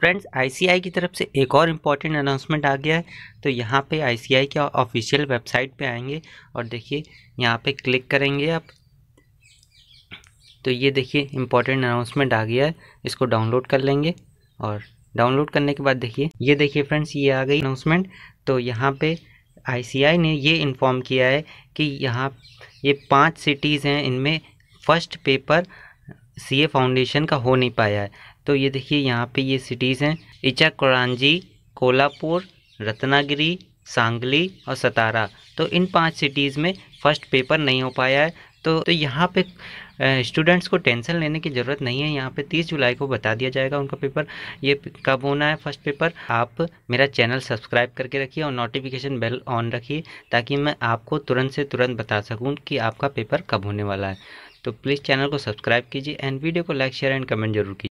friends ICI की तरफ से एक और इम्पॉर्टेंट अनाउंसमेंट आ गया है तो यहाँ पे आईसीआई के ऑफिशियल वेबसाइट पे आएंगे और देखिए यहाँ पे क्लिक करेंगे आप तो ये देखिए इम्पॉर्टेंट अनाउंसमेंट आ गया है इसको डाउनलोड कर लेंगे और डाउनलोड करने के बाद देखिए ये देखिए फ्रेंड्स ये आ गई अनाउंसमेंट तो यहाँ पे आई ने ये इन्फॉर्म किया है कि यहाँ ये पाँच सिटीज़ हैं इनमें फर्स्ट पेपर सीए फाउंडेशन का हो नहीं पाया है तो ये देखिए यहाँ पे ये सिटीज़ हैं इचा कोरांजी कोल्हापुर रत्नागिरी सांगली और सतारा तो इन पांच सिटीज़ में फ़र्स्ट पेपर नहीं हो पाया है तो तो यहाँ पे स्टूडेंट्स को टेंशन लेने की ज़रूरत नहीं है यहाँ पे 30 जुलाई को बता दिया जाएगा उनका पेपर ये कब होना है फर्स्ट पेपर आप मेरा चैनल सब्सक्राइब करके रखिए और नोटिफिकेशन बेल ऑन रखिए ताकि मैं आपको तुरंत से तुरंत बता सकूँ कि आपका पेपर कब होने वाला है तो प्लीज़ चैनल को सब्सक्राइब कीजिए एंड वीडियो को लाइक शेयर एंड कमेंट जरूर कीजिए